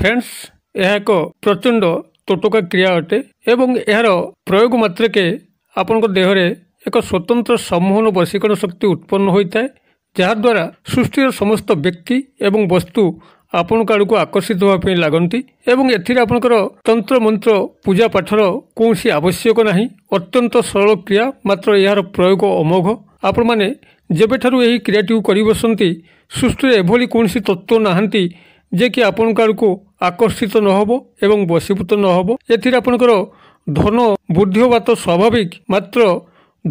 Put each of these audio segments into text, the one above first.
friends ଏହା ଏକ ପ୍ରଚଣ୍ଡ ତୋଟକା କ୍ରିୟା ଅଟେ ଏବଂ ଏହାର ପ୍ରୟୋଗ ମାତ୍ରକେ ଆପଣଙ୍କ ଦେହରେ ଏକ ସ୍ୱତନ୍ତ୍ର ସମୂହନ ବଶୀକରଣ ଶକ୍ତି ଉତ୍ପନ୍ନ ହୋଇଥାଏ ଯାହାଦ୍ୱାରା ସୃଷ୍ଟିର ସମସ୍ତ ବ୍ୟକ୍ତି ଏବଂ ବସ୍ତୁ ଆପଣଙ୍କ ଆଡ଼କୁ ଆକର୍ଷିତ ହେବା ପାଇଁ ଲାଗନ୍ତି ଏବଂ ଏଥିରେ ଆପଣଙ୍କର ତନ୍ତ୍ରମନ୍ତ୍ର ପୂଜାପାଠର କୌଣସି ଆବଶ୍ୟକ ନାହିଁ ଅତ୍ୟନ୍ତ ସରଳ କ୍ରିୟା ମାତ୍ର ଏହାର ପ୍ରୟୋଗ ଅମୋଘ ଆପଣମାନେ ଯେବେଠାରୁ ଏହି କ୍ରିୟାଟିକୁ କରି ବସନ୍ତି ସୃଷ୍ଟିରେ ଏଭଳି କୌଣସି ତତ୍ତ୍ୱ ନାହାନ୍ତି ଯେ କି ଆପଣଙ୍କୁ ଆକର୍ଷିତ ନ ହେବ ଏବଂ ବଶୀଭୂତ ନ ହେବ ଏଥିରେ ଆପଣଙ୍କର ଧନ ବୃଦ୍ଧି ହେବା ତ ସ୍ୱାଭାବିକ ମାତ୍ର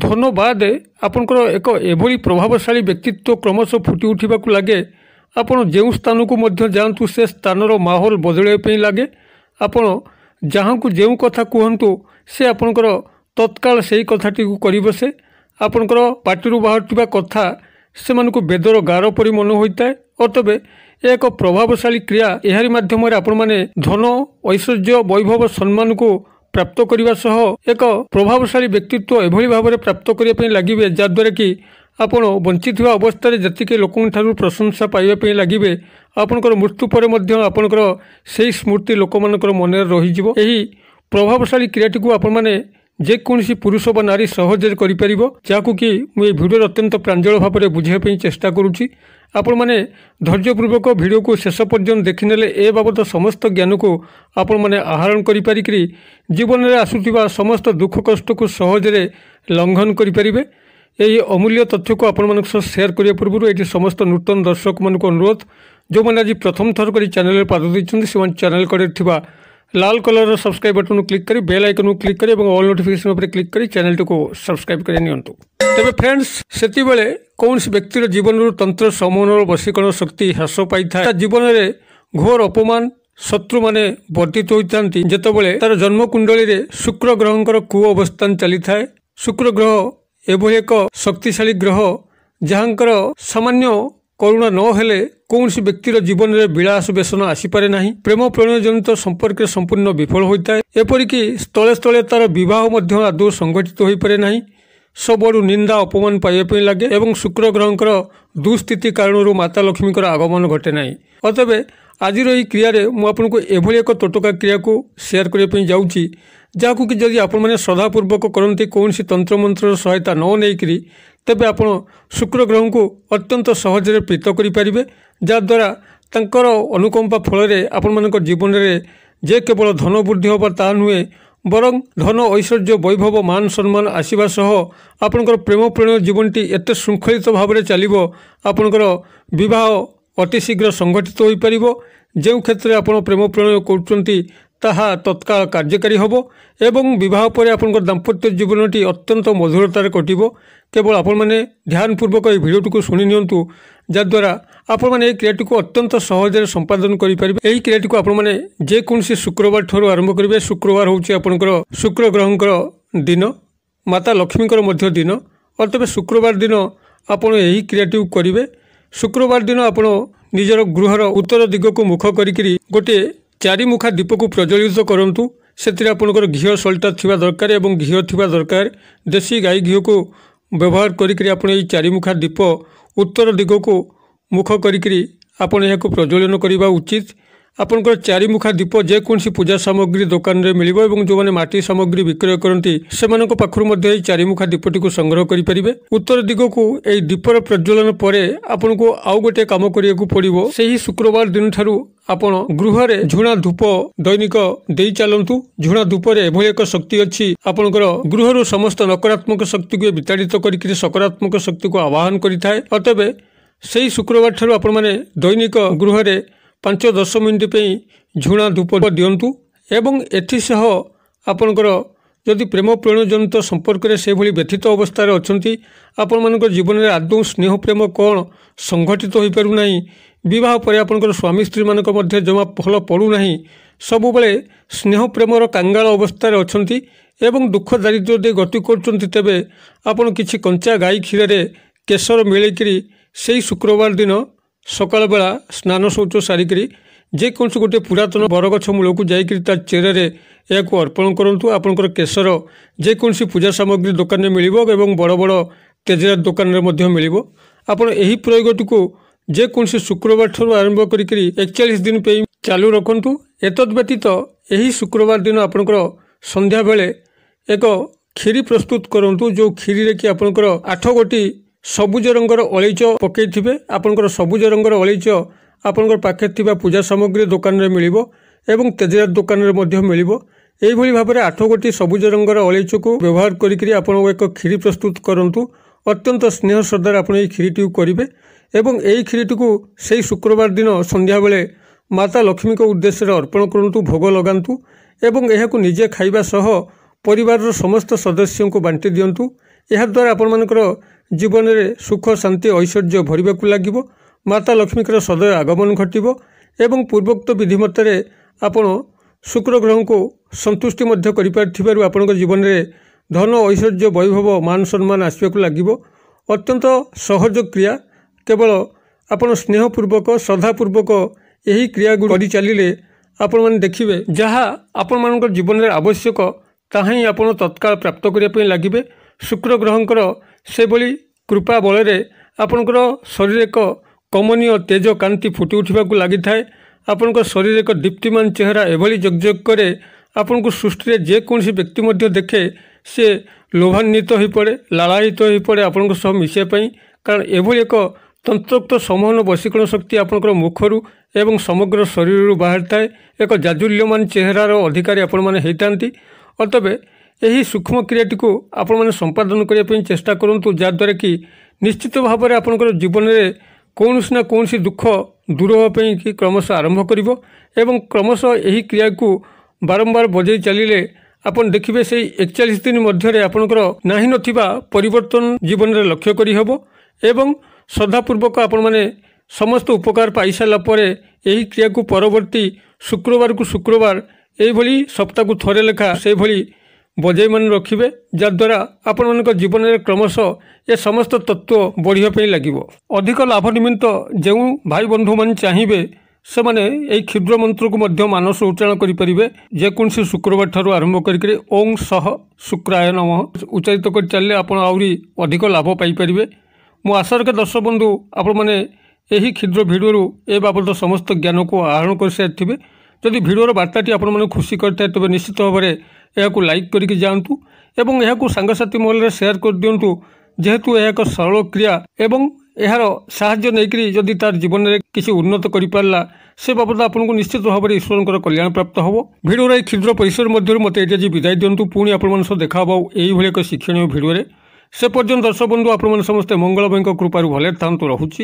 ଧନ ବାଦେ ଆପଣଙ୍କର ଏକ ଏଭଳି ପ୍ରଭାବଶାଳୀ ବ୍ୟକ୍ତିତ୍ୱ କ୍ରମଶଃ ଫୁଟି ଉଠିବାକୁ ଲାଗେ ଆପଣ ଯେଉଁ ସ୍ଥାନକୁ ମଧ୍ୟ ଯାଆନ୍ତୁ ସେ ସ୍ଥାନର ମାହୋଲ ବଦଳାଇବା ପାଇଁ ଲାଗେ ଆପଣ ଯାହାଙ୍କୁ ଯେଉଁ କଥା କୁହନ୍ତୁ ସେ ଆପଣଙ୍କର ତତ୍କାଳ ସେହି କଥାଟିକୁ କରିବସେ ଆପଣଙ୍କର ପାଟିରୁ ବାହାରୁଥିବା କଥା ସେମାନଙ୍କୁ ବେଦର ଗାର ପରି ମନେ ହୋଇଥାଏ ଅତବେ ଏହା ଏକ ପ୍ରଭାବଶାଳୀ କ୍ରିୟା ଏହାରି ମାଧ୍ୟମରେ ଆପଣମାନେ ଧନ ଐଶ୍ୱର୍ଯ୍ୟ ବୈଭବ ସମ୍ମାନକୁ ପ୍ରାପ୍ତ କରିବା ସହ ଏକ ପ୍ରଭାବଶାଳୀ ବ୍ୟକ୍ତିତ୍ୱ ଏଭଳି ଭାବରେ ପ୍ରାପ୍ତ କରିବା ପାଇଁ ଲାଗିବେ ଯାହାଦ୍ୱାରା କି ଆପଣ ବଞ୍ଚିଥିବା ଅବସ୍ଥାରେ ଯେତିକି ଲୋକଙ୍କଠାରୁ ପ୍ରଶଂସା ପାଇବା ପାଇଁ ଲାଗିବେ ଆପଣଙ୍କର ମୃତ୍ୟୁ ପରେ ମଧ୍ୟ ଆପଣଙ୍କର ସେହି ସ୍ମୃତି ଲୋକମାନଙ୍କର ମନରେ ରହିଯିବ ଏହି ପ୍ରଭାବଶାଳୀ କ୍ରିୟାଟିକୁ ଆପଣମାନେ ଯେକୌଣସି ପୁରୁଷ ବା ନାରୀ ସହଜରେ କରିପାରିବ ଯାହାକୁ କି ମୁଁ ଏହି ଭିଡ଼ିଓରେ ଅତ୍ୟନ୍ତ ପ୍ରାଞ୍ଜଳ ଭାବରେ ବୁଝାଇବା ପାଇଁ ଚେଷ୍ଟା କରୁଛି ଆପଣମାନେ ଧୈର୍ଯ୍ୟପୂର୍ବକ ଭିଡ଼ିଓକୁ ଶେଷ ପର୍ଯ୍ୟନ୍ତ ଦେଖିନେଲେ ଏ ବାବଦ ସମସ୍ତ ଜ୍ଞାନକୁ ଆପଣମାନେ ଆହରଣ କରିପାରିକି ଜୀବନରେ ଆସୁଥିବା ସମସ୍ତ ଦୁଃଖ କଷ୍ଟକୁ ସହଜରେ ଲଙ୍ଘନ କରିପାରିବେ ଏହି ଅମୂଲ୍ୟ ତଥ୍ୟକୁ ଆପଣମାନଙ୍କ ସହ ସେୟାର କରିବା ପୂର୍ବରୁ ଏଠି ସମସ୍ତ ନୂତନ ଦର୍ଶକମାନଙ୍କୁ ଅନୁରୋଧ ଯେଉଁମାନେ ଆଜି ପ୍ରଥମ ଥର କରି ଚ୍ୟାନେଲରେ ପାଦ ଦେଇଛନ୍ତି ସେମାନେ ଚ୍ୟାନେଲ କଡ଼ରେ ଥିବା ଲାଲ କଲର୍ର ସବସ୍କ୍ରାଇବ୍ ବଟନ୍କୁ କ୍ଲିକ୍ କରି ବେଲ୍ ଆଇକନ୍କୁ କ୍ଲିକ୍ କରି ଏବଂ ଅଲ୍ ନୋଟିଫିକେସନ୍ ଉପରେ କ୍ଲିକ୍ କରି ଚ୍ୟାନେଲ୍ଟିକୁ ସବସ୍କ୍ରାଇବ୍ କରି ନିଅନ୍ତୁ ତେବେ ଫ୍ରେଣ୍ଡସ୍ ସେତେବେଳେ କୌଣସି ବ୍ୟକ୍ତିର ଜୀବନରୁ ତନ୍ତ୍ର ସମନର ବଶୀକରଣ ଶକ୍ତି ହ୍ରାସ ପାଇଥାଏ ତା ଜୀବନରେ ଘୋର ଅପମାନ ଶତ୍ରୁମାନେ ବର୍ଦ୍ଧିତ ହୋଇଥାନ୍ତି ଯେତେବେଳେ ତାର ଜନ୍ମକୁଣ୍ଡଳୀରେ ଶୁକ୍ର ଗ୍ରହଙ୍କର କୁ ଅବସ୍ଥାନ ଚାଲିଥାଏ ଶୁକ୍ର ଗ୍ରହ ଏଭଳି ଏକ ଶକ୍ତିଶାଳୀ ଗ୍ରହ ଯାହାଙ୍କର ସାମାନ୍ୟ କରୁଣା ନ ହେଲେ କୌଣସି ବ୍ୟକ୍ତିର ଜୀବନରେ ବିଳାସ ବେସନ ଆସିପାରେ ନାହିଁ ପ୍ରେମ ଜନିତ ସମ୍ପର୍କରେ ସମ୍ପୂର୍ଣ୍ଣ ବିଫଳ ହୋଇଥାଏ ଏପରିକି ସ୍ଥଳେ ସ୍ଥଳେ ତା'ର ବିବାହ ମଧ୍ୟ ଆଦୌ ସଂଘଟିତ ହୋଇପାରେ ନାହିଁ ସବୁଆଡ଼ୁ ନିନ୍ଦା ଅପମାନ ପାଇବା ପାଇଁ ଲାଗେ ଏବଂ ଶୁକ୍ର ଗ୍ରହଙ୍କର ଦୁଃସ୍ଥିତି କାରଣରୁ ମାତା ଲକ୍ଷ୍ମୀଙ୍କର ଆଗମନ ଘଟେ ନାହିଁ ଅତବେ ଆଜିର ଏହି କ୍ରିୟାରେ ମୁଁ ଆପଣଙ୍କୁ ଏଭଳି ଏକ ତୋଟକା କ୍ରିୟାକୁ ସେୟାର କରିବା ପାଇଁ ଯାଉଛି ଯାହାକୁ କି ଯଦି ଆପଣମାନେ ଶ୍ରଦ୍ଧାପୂର୍ବକ କରନ୍ତି କୌଣସି ତନ୍ତ୍ରମନ୍ତ୍ରର ସହାୟତା ନ ନେଇକରି ତେବେ ଆପଣ ଶୁକ୍ର ଗ୍ରହଙ୍କୁ ଅତ୍ୟନ୍ତ ସହଜରେ ପ୍ରୀତ କରିପାରିବେ ଯାହାଦ୍ୱାରା ତାଙ୍କର ଅନୁକମ୍ପା ଫଳରେ ଆପଣମାନଙ୍କ ଜୀବନରେ ଯେ କେବଳ ଧନ ବୃଦ୍ଧି ହେବ ତାହା ନୁହେଁ ବରଂ ଧନ ଐଶ୍ୱର୍ଯ୍ୟ ବୈଭବ ମାନ ସମ୍ମାନ ଆସିବା ସହ ଆପଣଙ୍କର ପ୍ରେମ ପ୍ରେମୀୟ ଜୀବନଟି ଏତେ ଶୃଙ୍ଖଳିତ ଭାବରେ ଚାଲିବ ଆପଣଙ୍କର ବିବାହ ଅତିଶୀଘ୍ର ସଂଗଠିତ ହୋଇପାରିବ ଯେଉଁ କ୍ଷେତ୍ରରେ ଆପଣ ପ୍ରେମ ପ୍ରଣୟ କରୁଛନ୍ତି ତାହା ତତ୍କାଳ କାର୍ଯ୍ୟକାରୀ ହେବ ଏବଂ ବିବାହ ପରେ ଆପଣଙ୍କର ଦାମ୍ପତ୍ୟ ଜୀବନଟି ଅତ୍ୟନ୍ତ ମଧୁରତାରେ କଟିବ କେବଳ ଆପଣମାନେ ଧ୍ୟାନପୂର୍ବକ ଏହି ଭିଡ଼ିଓଟିକୁ ଶୁଣି ନିଅନ୍ତୁ ଯାହାଦ୍ୱାରା ଆପଣମାନେ ଏହି କ୍ରିୟାଟିକୁ ଅତ୍ୟନ୍ତ ସହଜରେ ସମ୍ପାଦନ କରିପାରିବେ ଏହି କ୍ରିୟାଟିକୁ ଆପଣମାନେ ଯେକୌଣସି ଶୁକ୍ରବାର ଠାରୁ ଆରମ୍ଭ କରିବେ ଶୁକ୍ରବାର ହେଉଛି ଆପଣଙ୍କର ଶୁକ୍ର ଗ୍ରହଙ୍କର ଦିନ ମାତା ଲକ୍ଷ୍ମୀଙ୍କର ମଧ୍ୟ ଦିନ ଅର୍ ତେବେ ଶୁକ୍ରବାର ଦିନ ଆପଣ ଏହି କ୍ରିୟାଟିକୁ କରିବେ ଶୁକ୍ରବାର ଦିନ ଆପଣ ନିଜର ଗୃହର ଉତ୍ତର ଦିଗକୁ ମୁଖ କରିକିରି ଗୋଟିଏ ଚାରିମୁଖା ଦୀପକୁ ପ୍ରଜ୍ୱଳିତ କରନ୍ତୁ ସେଥିରେ ଆପଣଙ୍କର ଘିଅ ସଳିତା ଥିବା ଦରକାର ଏବଂ ଘିଅ ଥିବା ଦରକାର ଦେଶୀ ଗାଈ ଘିଅକୁ ବ୍ୟବହାର କରିକି ଆପଣ ଏହି ଚାରିମୁଖା ଦୀପ ଉତ୍ତର ଦିଗକୁ ମୁଖ କରିକି ଆପଣ ଏହାକୁ ପ୍ରଜ୍ୱଳନ କରିବା ଉଚିତ ଆପଣଙ୍କର ଚାରିମୁଖା ଦୀପ ଯେକୌଣସି ପୂଜା ସାମଗ୍ରୀ ଦୋକାନରେ ମିଳିବ ଏବଂ ଯେଉଁମାନେ ମାଟି ସାମଗ୍ରୀ ବିକ୍ରୟ କରନ୍ତି ସେମାନଙ୍କ ପାଖରୁ ମଧ୍ୟ ଏହି ଚାରିମୁଖା ଦୀପଟିକୁ ସଂଗ୍ରହ କରିପାରିବେ ଉତ୍ତର ଦିଗକୁ ଏହି ଦୀପର ପ୍ରଜ୍ୱଳନ ପରେ ଆପଣଙ୍କୁ ଆଉ ଗୋଟିଏ କାମ କରିବାକୁ ପଡ଼ିବ ସେହି ଶୁକ୍ରବାର ଦିନଠାରୁ ଆପଣ ଗୃହରେ ଝୁଣା ଧୂପ ଦୈନିକ ଦେଇ ଚାଲନ୍ତୁ ଝୁଣା ଧୂପରେ ଏଭଳି ଏକ ଶକ୍ତି ଅଛି ଆପଣଙ୍କର ଗୃହରୁ ସମସ୍ତ ନକାରାତ୍ମକ ଶକ୍ତିକୁ ବିତାଡ଼ିତ କରିକିରି ସକାରାତ୍ମକ ଶକ୍ତିକୁ ଆବାହନ କରିଥାଏ ଅତେବେ ସେହି ଶୁକ୍ରବାର ଠାରୁ ଆପଣମାନେ ଦୈନିକ ଗୃହରେ ପାଞ୍ଚ ଦଶ ମିନିଟ୍ ପାଇଁ ଝୁଣା ଧୂପ ଦିଅନ୍ତୁ ଏବଂ ଏଥିସହ ଆପଣଙ୍କର ଯଦି ପ୍ରେମ ପ୍ରେମ ଜନିତ ସମ୍ପର୍କରେ ସେଭଳି ବ୍ୟଥିତ ଅବସ୍ଥାରେ ଅଛନ୍ତି ଆପଣମାନଙ୍କ ଜୀବନରେ ଆଦୌ ସ୍ନେହ ପ୍ରେମ କ'ଣ ସଂଘଟିତ ହୋଇପାରୁନାହିଁ ବିବାହ ପରେ ଆପଣଙ୍କର ସ୍ୱାମୀ ସ୍ତ୍ରୀମାନଙ୍କ ମଧ୍ୟ ଜମା ଭଲ ପଡ଼ୁନାହିଁ ସବୁବେଳେ ସ୍ନେହ ପ୍ରେମର କାଙ୍ଗାଳ ଅବସ୍ଥାରେ ଅଛନ୍ତି ଏବଂ ଦୁଃଖ ଦାରିଦ୍ର୍ୟ ଦେଇ ଗତି କରୁଛନ୍ତି ତେବେ ଆପଣ କିଛି କଞ୍ଚା ଗାଈ କ୍ଷୀରରେ କେଶର ମିଳେଇକିରି ସେହି ଶୁକ୍ରବାର ଦିନ ସକାଳ ବେଳା ସ୍ନାନ ଶୌଚ ସାରିକରି ଯେକୌଣସି ଗୋଟିଏ ପୁରାତନ ବରଗଛ ମୂଳକୁ ଯାଇକରି ତା ଚେରରେ ଏହାକୁ ଅର୍ପଣ କରନ୍ତୁ ଆପଣଙ୍କର କେଶର ଯେକୌଣସି ପୂଜା ସାମଗ୍ରୀ ଦୋକାନରେ ମିଳିବ ଏବଂ ବଡ଼ ବଡ଼ ତେଜରା ଦୋକାନରେ ମଧ୍ୟ ମିଳିବ ଆପଣ ଏହି ପ୍ରୟୋଗଟିକୁ ଯେକୌଣସି ଶୁକ୍ରବାର ଠାରୁ ଆରମ୍ଭ କରିକିରି ଏକଚାଳିଶ ଦିନ ପାଇଁ ଚାଲୁ ରଖନ୍ତୁ ଏତଦ୍ ବ୍ୟତୀତ ଏହି ଶୁକ୍ରବାର ଦିନ ଆପଣଙ୍କର ସନ୍ଧ୍ୟାବେଳେ ଏକ କ୍ଷୀରି ପ୍ରସ୍ତୁତ କରନ୍ତୁ ଯେଉଁ କ୍ଷୀରିରେ କି ଆପଣଙ୍କର ଆଠ ଗୋଟି ସବୁଜ ରଙ୍ଗର ଅଳେଇଚ ପକାଇଥିବେ ଆପଣଙ୍କର ସବୁଜ ରଙ୍ଗର ଅଳେଇଚ ଆପଣଙ୍କର ପାଖରେ ଥିବା ପୂଜା ସାମଗ୍ରୀ ଦୋକାନରେ ମିଳିବ ଏବଂ ତେଜରାତ ଦୋକାନରେ ମଧ୍ୟ ମିଳିବ ଏହିଭଳି ଭାବରେ ଆଠ ଗୋଟି ସବୁଜ ରଙ୍ଗର ଅଳେଇଚକୁ ବ୍ୟବହାର କରିକିରି ଆପଣ ଏକ କ୍ଷୀରି ପ୍ରସ୍ତୁତ କରନ୍ତୁ ଅତ୍ୟନ୍ତ ସ୍ନେହ ଶ୍ରଦ୍ଧାରେ ଆପଣ ଏହି କ୍ଷୀରିଟିକୁ କରିବେ ଏବଂ ଏହି କ୍ଷୀରିଟିକୁ ସେହି ଶୁକ୍ରବାର ଦିନ ସନ୍ଧ୍ୟାବେଳେ ମାତା ଲକ୍ଷ୍ମୀଙ୍କ ଉଦ୍ଦେଶ୍ୟରେ ଅର୍ପଣ କରନ୍ତୁ ଭୋଗ ଲଗାନ୍ତୁ ଏବଂ ଏହାକୁ ନିଜେ ଖାଇବା ସହ ପରିବାରର ସମସ୍ତ ସଦସ୍ୟଙ୍କୁ ବାଣ୍ଟି ଦିଅନ୍ତୁ ଏହାଦ୍ୱାରା ଆପଣମାନଙ୍କର ଜୀବନରେ ସୁଖ ଶାନ୍ତି ଐଶ୍ୱର୍ଯ୍ୟ ଭରିବାକୁ ଲାଗିବ ମାତା ଲକ୍ଷ୍ମୀଙ୍କର ସଦୟ ଆଗମନ ଘଟିବ ଏବଂ ପୂର୍ବୋକ୍ତ ବିଧି ଆପଣ ଶୁକ୍ର ଗ୍ରହଙ୍କୁ ସନ୍ତୁଷ୍ଟି ମଧ୍ୟ କରିପାରିଥିବାରୁ ଆପଣଙ୍କ ଜୀବନରେ ଧନ ଐଶ୍ୱର୍ଯ୍ୟ ବୈଭବ ମାନ ସମ୍ମାନ ଆସିବାକୁ ଲାଗିବ ଅତ୍ୟନ୍ତ ସହଜ କ୍ରିୟା କେବଳ ଆପଣ ସ୍ନେହପୂର୍ବକ ଶ୍ରଦ୍ଧାପୂର୍ବକ ଏହି କ୍ରିୟାକୁ କରି ଚାଲିଲେ ଆପଣମାନେ ଦେଖିବେ ଯାହା ଆପଣମାନଙ୍କ ଜୀବନରେ ଆବଶ୍ୟକ ତାହା ହିଁ ଆପଣ ତତ୍କାଳ ପ୍ରାପ୍ତ କରିବା ପାଇଁ ଲାଗିବେ ଶୁକ୍ର ଗ୍ରହଙ୍କର ସେଭଳି କୃପା ବଳରେ ଆପଣଙ୍କର ଶରୀର ଏକ କମନୀୟ ତେଜ କାନ୍ତି ଫୁଟି ଉଠିବାକୁ ଲାଗିଥାଏ ଆପଣଙ୍କ ଶରୀରରେ ଏକ ଦୀପ୍ତିମାନ ଚେହେରା ଏଭଳି ଯୋଗଯୋଗ କରେ ଆପଣଙ୍କୁ ସୃଷ୍ଟିରେ ଯେକୌଣସି ବ୍ୟକ୍ତି ମଧ୍ୟ ଦେଖେ ସେ ଲୋଭାନ୍ୱିତ ହୋଇପଡ଼େ ଲାଳାୟିତ ହୋଇପଡ଼େ ଆପଣଙ୍କ ସହ ମିଶିବା ପାଇଁ କାରଣ ଏଭଳି ଏକ ତନ୍ତ୍ରୋକ୍ତ ସମୂହନ ବସିକରଣ ଶକ୍ତି ଆପଣଙ୍କର ମୁଖରୁ ଏବଂ ସମଗ୍ର ଶରୀରରୁ ବାହାରିଥାଏ ଏକ ଜାଜୁଲ୍ୟମାନ ଚେହେରାର ଅଧିକାରୀ ଆପଣମାନେ ହୋଇଥାନ୍ତି ଅତବେ ଏହି ସୂକ୍ଷ୍ମ କ୍ରିୟାଟିକୁ ଆପଣମାନେ ସମ୍ପାଦନ କରିବା ପାଇଁ ଚେଷ୍ଟା କରନ୍ତୁ ଯାହାଦ୍ୱାରା କି ନିଶ୍ଚିତ ଭାବରେ ଆପଣଙ୍କର ଜୀବନରେ କୌଣସି ନା କୌଣସି ଦୁଃଖ ଦୂର ହେବା ପାଇଁ କି କ୍ରମଶଃ ଆରମ୍ଭ କରିବ ଏବଂ କ୍ରମଶଃ ଏହି କ୍ରିୟାକୁ ବାରମ୍ବାର ବଜାଇ ଚାଲିଲେ ଆପଣ ଦେଖିବେ ସେହି ଏକଚାଳିଶ ଦିନ ମଧ୍ୟରେ ଆପଣଙ୍କର ନାହିଁ ନଥିବା ପରିବର୍ତ୍ତନ ଜୀବନରେ ଲକ୍ଷ୍ୟ କରିହେବ ଏବଂ ଶ୍ରଦ୍ଧାପୂର୍ବକ ଆପଣମାନେ ସମସ୍ତ ଉପକାର ପାଇସାରିଲା ପରେ ଏହି କ୍ରିୟାକୁ ପରବର୍ତ୍ତୀ ଶୁକ୍ରବାରକୁ ଶୁକ୍ରବାର ଏହିଭଳି ସପ୍ତାହକୁ ଥରେ ଲେଖା ସେହିଭଳି ବଜାଇ ମାନେ ରଖିବେ ଯାହାଦ୍ୱାରା ଆପଣମାନଙ୍କ ଜୀବନରେ କ୍ରମଶଃ ଏ ସମସ୍ତ ତତ୍ତ୍ୱ ବଢ଼ିବା ପାଇଁ ଲାଗିବ ଅଧିକ ଲାଭ ନିମିତ୍ତ ଯେଉଁ ଭାଇ ବନ୍ଧୁମାନେ ଚାହିଁବେ ସେମାନେ ଏହି କ୍ଷୁଦ୍ର ମନ୍ତ୍ରକୁ ମଧ୍ୟ ମାନସ ଉଚ୍ଚାରଣ କରିପାରିବେ ଯେକୌଣସି ଶୁକ୍ରବାର ଠାରୁ ଆରମ୍ଭ କରିକି ଓଂ ସହ ଶୁକ୍ରାୟ ନମ ଉଚ୍ଚାରିତ କରି ଚାଲିଲେ ଆପଣ ଆହୁରି ଅଧିକ ଲାଭ ପାଇପାରିବେ ମୁଁ ଆଶା ରଖେ ଦର୍ଶକ ବନ୍ଧୁ ଆପଣମାନେ ଏହି କ୍ଷୁଦ୍ର ଭିଡ଼ିଓରୁ ଏ ବାବଦ ସମସ୍ତ ଜ୍ଞାନକୁ ଆହରଣ କରିସାରିଥିବେ ଯଦି ଭିଡ଼ିଓର ବାର୍ତ୍ତାଟି ଆପଣମାନଙ୍କୁ ଖୁସି କରିଥାଏ ତେବେ ନିଶ୍ଚିତ ଭାବରେ ଏହାକୁ ଲାଇକ୍ କରିକି ଯାଆନ୍ତୁ ଏବଂ ଏହାକୁ ସାଙ୍ଗସାଥି ମହଲରେ ସେୟାର କରିଦିଅନ୍ତୁ ଯେହେତୁ ଏହା ଏକ ସରଳ କ୍ରିୟା ଏବଂ ଏହାର ସାହାଯ୍ୟ ନେଇକରି ଯଦି ତାର ଜୀବନରେ କିଛି ଉନ୍ନତ କରିପାରିଲା ସେ ବାବଦ ଆପଣଙ୍କୁ ନିଶ୍ଚିତ ଭାବରେ ଈଶ୍ୱରଙ୍କର କଲ୍ୟାଣ ପ୍ରାପ୍ତ ହେବ ଭିଡ଼ିଓର ଏହି କ୍ଷୁଦ୍ର ପରିସର ମଧ୍ୟରୁ ମୋତେ ଏଠି ଆଜି ବିଦାୟ ଦିଅନ୍ତୁ ପୁଣି ଆପଣମାନଙ୍କ ସହ ଦେଖାହେବ ଏହିଭଳି ଏକ ଶିକ୍ଷଣୀୟ ଭିଡ଼ିଓରେ ସେ ପର୍ଯ୍ୟନ୍ତ ଦର୍ଶକ ବନ୍ଧୁ ଆପଣମାନେ ସମସ୍ତେ ମଙ୍ଗଳମୟଙ୍କ କୃପାରୁ ଭଲରେ ଥାଆନ୍ତୁ ରହୁଛି